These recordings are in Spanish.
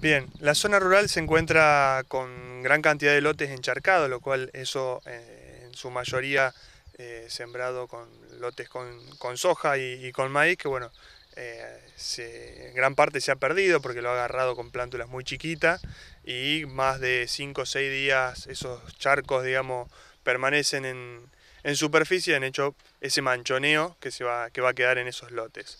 Bien, la zona rural se encuentra con gran cantidad de lotes encharcados, lo cual eso eh, en su mayoría eh, sembrado con lotes con, soja y, con maíz, que bueno, eh, en gran parte se ha perdido porque lo ha agarrado con plántulas muy chiquitas y más de 5 o 6 días esos charcos, digamos, permanecen en, en superficie, han hecho ese manchoneo que, va, que va a quedar en esos lotes.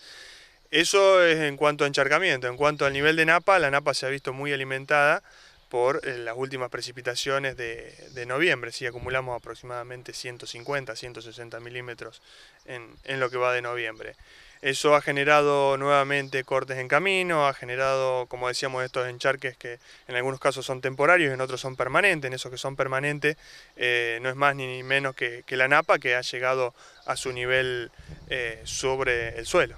Eso es en cuanto a encharcamiento. En cuanto al nivel de Napa, la Napa se ha visto muy alimentada por eh, las últimas precipitaciones de, noviembre. Si acumulamos aproximadamente 150, 160 milímetros en, lo que va de noviembre. Eso ha generado nuevamente cortes en camino, ha generado, como decíamos, estos encharques que en algunos casos son temporarios y en otros son permanentes. En esos que son permanentes eh, no es más ni menos que, la napa que ha llegado a su nivel eh, sobre el suelo.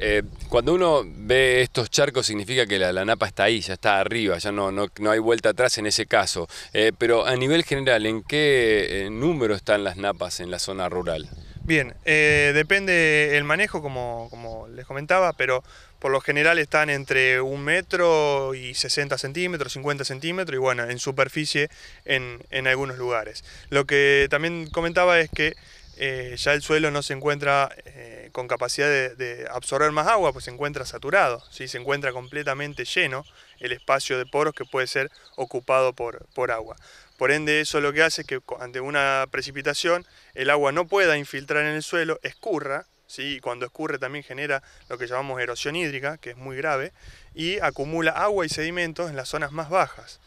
Eh, cuando uno ve estos charcos significa que la, napa está ahí, ya está arriba, ya no, no, hay vuelta atrás en ese caso. Eh, pero a nivel general, ¿en qué eh, número están las napas en la zona rural? Bien, depende el manejo, como, como, les comentaba, pero por lo general están entre un metro y 60 centímetros, 50 centímetros, y bueno, en superficie en, en algunos lugares. Lo que también comentaba es que eh, ya el suelo no se encuentra eh, con capacidad de, absorber más agua, pues se encuentra saturado, se encuentra completamente lleno el espacio de poros que puede ser ocupado por, agua. Por ende, eso lo que hace es que ante una precipitación el agua no pueda infiltrar en el suelo, escurra, y cuando escurre también genera lo que llamamos erosión hídrica, que es muy grave, y acumula agua y sedimentos en las zonas más bajas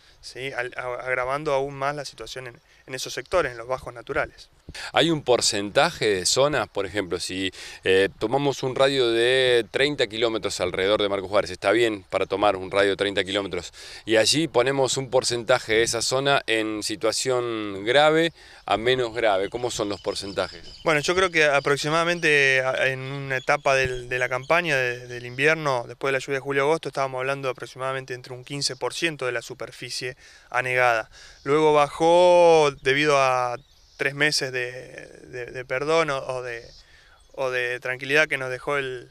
agravando aún más la situación en, esos sectores, en los bajos naturales. Hay un porcentaje de zonas, por ejemplo, si eh, tomamos un radio de 30 kilómetros alrededor de Marco Juárez, está bien para tomar un radio de 30 kilómetros, y allí ponemos un porcentaje de esa zona en situación grave a menos grave. ¿Cómo son los porcentajes? Bueno, yo creo que aproximadamente en una etapa de la campaña, del invierno, después de la lluvia de julio-agosto, estábamos hablando aproximadamente entre un 15% de la superficie anegada. Luego bajó debido a tres meses de, perdón o, de, tranquilidad que nos dejó el,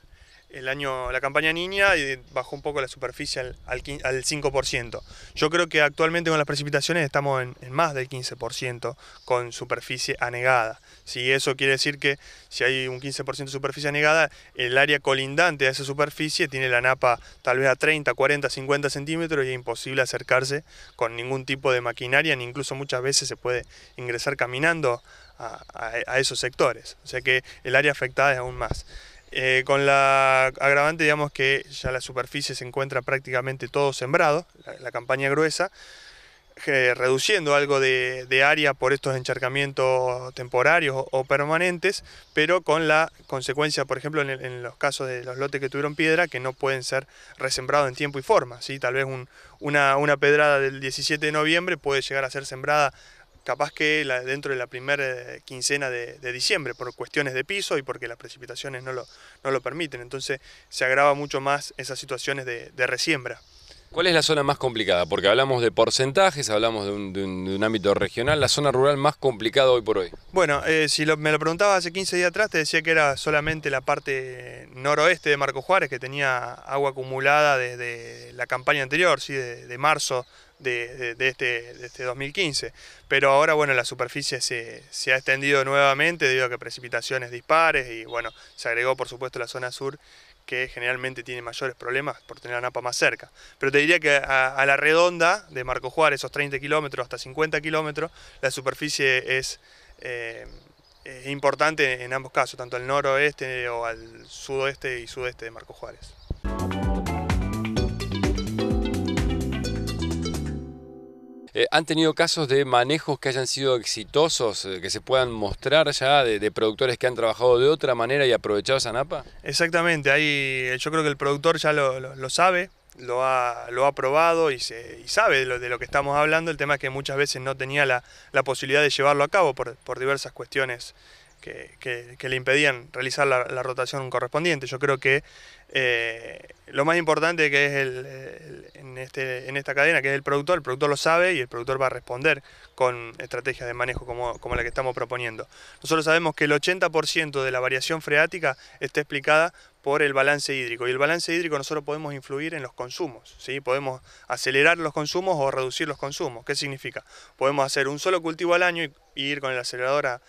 año, la campaña niña y bajó un poco la superficie al, 5%. Yo creo que actualmente con las precipitaciones estamos en, en más del 15% con superficie anegada. Si eso quiere decir que si hay un 15% de superficie anegada, el área colindante a esa superficie tiene la napa tal vez a 30, 40, 50 centímetros y es imposible acercarse con ningún tipo de maquinaria, ni incluso muchas veces se puede ingresar caminando a, esos sectores. O sea que el área afectada es aún más. Eh, con la agravante, digamos que ya la superficie se encuentra prácticamente todo sembrado, la campaña gruesa, reduciendo algo de, área por estos encharcamientos temporarios o, permanentes, pero con la consecuencia, por ejemplo, en, los casos de los lotes que tuvieron piedra, que no pueden ser resembrados en tiempo y forma. Tal vez una, una, pedrada del 17 de noviembre puede llegar a ser sembrada capaz que dentro de la primera eh, quincena de, diciembre, por cuestiones de piso y porque las precipitaciones no lo, no lo permiten. Entonces se agrava mucho más esas situaciones de, de resiembra. ¿Cuál es la zona más complicada? Porque hablamos de porcentajes, hablamos de un, ámbito regional, la zona rural más complicada hoy por hoy. Bueno, eh, si me lo preguntaba hace 15 días atrás, te decía que era solamente la parte noroeste de Marco Juárez, que tenía agua acumulada desde la campaña anterior, ¿sí? de, marzo de, este, 2015. Este Pero ahora, bueno, la superficie se, ha extendido nuevamente debido a que precipitaciones dispares y, bueno, se agregó, por supuesto, la zona sur que generalmente tiene mayores problemas por tener la Napa más cerca. Pero te diría que a, la redonda de Marco Juárez, esos 30 kilómetros hasta 50 kilómetros, la superficie es, eh, es importante en ambos casos, tanto al noroeste o al sudoeste y sudeste de Marco Juárez. Eh, ¿Han tenido casos de manejos que hayan sido exitosos, eh, que se puedan mostrar ya de, productores que han trabajado de otra manera y aprovechado esa napa? Exactamente, ahí eh, yo creo que el productor ya lo, sabe, lo ha, lo ha, probado y, se, sabe de lo, que estamos hablando. El tema es que muchas veces no tenía la, la posibilidad de llevarlo a cabo por, diversas cuestiones que, le impedían realizar la, rotación correspondiente. Yo creo que lo más importante que es el, este, en, esta cadena, que es el productor, el productor lo sabe y el productor va a responder con estrategias de manejo como, la que estamos proponiendo. Nosotros sabemos que el 80% de la variación freática está explicada por el balance hídrico. Y el balance hídrico nosotros podemos influir en los consumos, podemos acelerar los consumos o reducir los consumos. ¿Qué significa? Podemos hacer un solo cultivo al año y, ir con el acelerador a,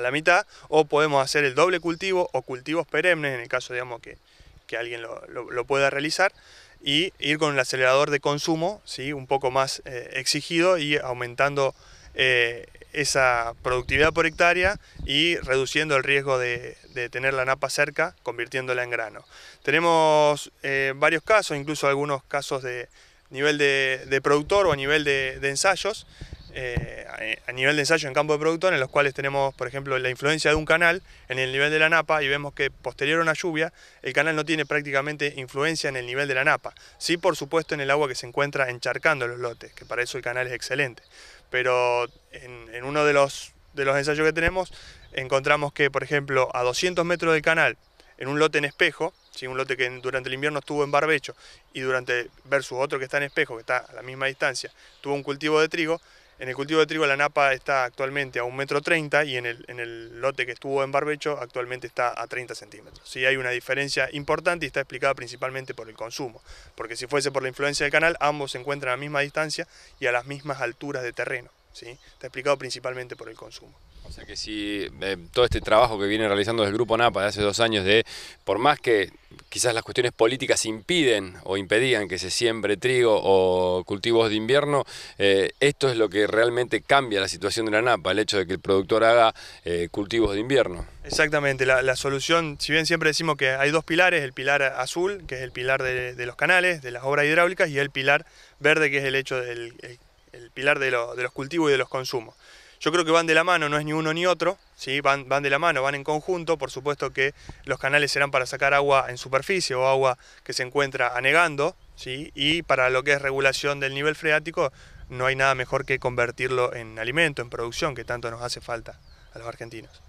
la mitad, o podemos hacer el doble cultivo o cultivos perennes, en el caso digamos, que, alguien lo pueda realizar y ir con el acelerador de consumo ¿sí? un poco más eh, exigido y aumentando eh, esa productividad por hectárea y reduciendo el riesgo de, tener la napa cerca, convirtiéndola en grano. Tenemos eh, varios casos, incluso algunos casos de nivel de, productor o a nivel de ensayos, eh, a nivel de ensayo en campo de productor, en los cuales tenemos, por ejemplo, la influencia de un canal en el nivel de la napa y vemos que posterior a una lluvia, el canal no tiene prácticamente influencia en el nivel de la napa. Sí, por supuesto, en el agua que se encuentra encharcando los lotes, que para eso el canal es excelente. Pero en, uno de los, de los ensayos que tenemos, encontramos que, por ejemplo, a 200 metros del canal, en un lote en espejo, un lote que durante el invierno estuvo en barbecho y durante versus otro que está en espejo, que está a la misma distancia, tuvo un cultivo de trigo, en el cultivo de trigo la napa está actualmente a 1,30 metro y en el, en el lote que estuvo en barbecho actualmente está a 30 centímetros. Sí hay una diferencia importante y está explicada principalmente por el consumo, porque si fuese por la influencia del canal ambos se encuentran a la misma distancia y a las mismas alturas de terreno. Está explicado principalmente por el consumo. O sea que si eh, todo este trabajo que viene realizando el Grupo NAPA de hace dos años, de por más que quizás las cuestiones políticas impiden o impedían que se siembre trigo o cultivos de invierno, eh, esto es lo que realmente cambia la situación de la NAPA, el hecho de que el productor haga eh, cultivos de invierno. Exactamente, la, solución, si bien siempre decimos que hay dos pilares, el pilar azul, que es el pilar de, los canales, de las obras hidráulicas, y el pilar verde, que es el hecho del el pilar de, los cultivos y de los consumos. Yo creo que van de la mano, no es ni uno ni otro, ¿sí? van, van de la mano, van en conjunto, por supuesto que los canales serán para sacar agua en superficie o agua que se encuentra anegando, ¿sí? y para lo que es regulación del nivel freático no hay nada mejor que convertirlo en alimento, en producción, que tanto nos hace falta a los argentinos.